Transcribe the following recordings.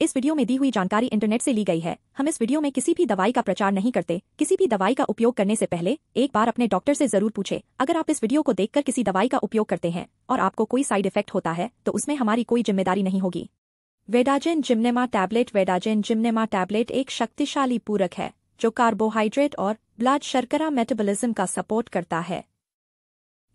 इस वीडियो में दी हुई जानकारी इंटरनेट से ली गई है हम इस वीडियो में किसी भी दवाई का प्रचार नहीं करते किसी भी दवाई का उपयोग करने से पहले एक बार अपने डॉक्टर से जरूर पूछे अगर आप इस वीडियो को देखकर किसी दवाई का उपयोग करते हैं और आपको कोई साइड इफेक्ट होता है तो उसमें हमारी कोई जिम्मेदारी नहीं होगी वेडाजेन जिम्नेमा टैबलेट वेडाजेन जिम्नेमा टैबलेट एक शक्तिशाली पूरक है जो कार्बोहाइड्रेट और ब्लड शर्करा मेटाबोलिज्म का सपोर्ट करता है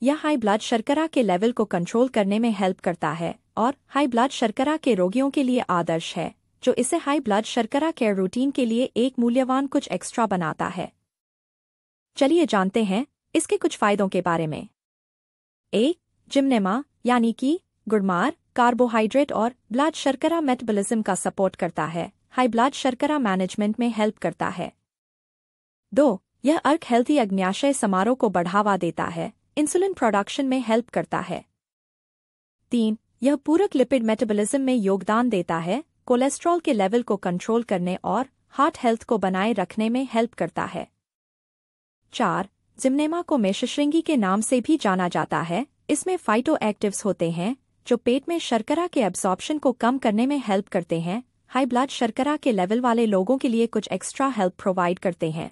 यह हाई ब्लड शर्करा के लेवल को कंट्रोल करने में हेल्प करता है और हाई ब्लड शर्करा के रोगियों के लिए आदर्श है जो इसे हाई ब्लड शर्करा केयर रूटीन के लिए एक मूल्यवान कुछ एक्स्ट्रा बनाता है चलिए जानते हैं इसके कुछ फायदों के बारे में ए जिम्नेमा यानी कि गुड़मार कार्बोहाइड्रेट और ब्लड शर्करा मेटाबॉलिज्म का सपोर्ट करता है हाई ब्लड शर्करा मैनेजमेंट में हेल्प करता है दो यह अर्क हेल्थी अग्न्याशय समारोह को बढ़ावा देता है इंसुलिन प्रोडक्शन में हेल्प करता है तीन यह पूरक लिपिड मेटाबॉलिज्म में योगदान देता है कोलेस्ट्रॉल के लेवल को कंट्रोल करने और हार्ट हेल्थ को बनाए रखने में हेल्प करता है चार जिम्नेमा को मेषश्रृंगी के नाम से भी जाना जाता है इसमें फाइटो एक्टिव्स होते हैं जो पेट में शर्करा के एब्जॉर्प्शन को कम करने में हेल्प करते हैं हाई ब्लड शर्करा के लेवल वाले लोगों के लिए कुछ एक्स्ट्रा हेल्प प्रोवाइड करते हैं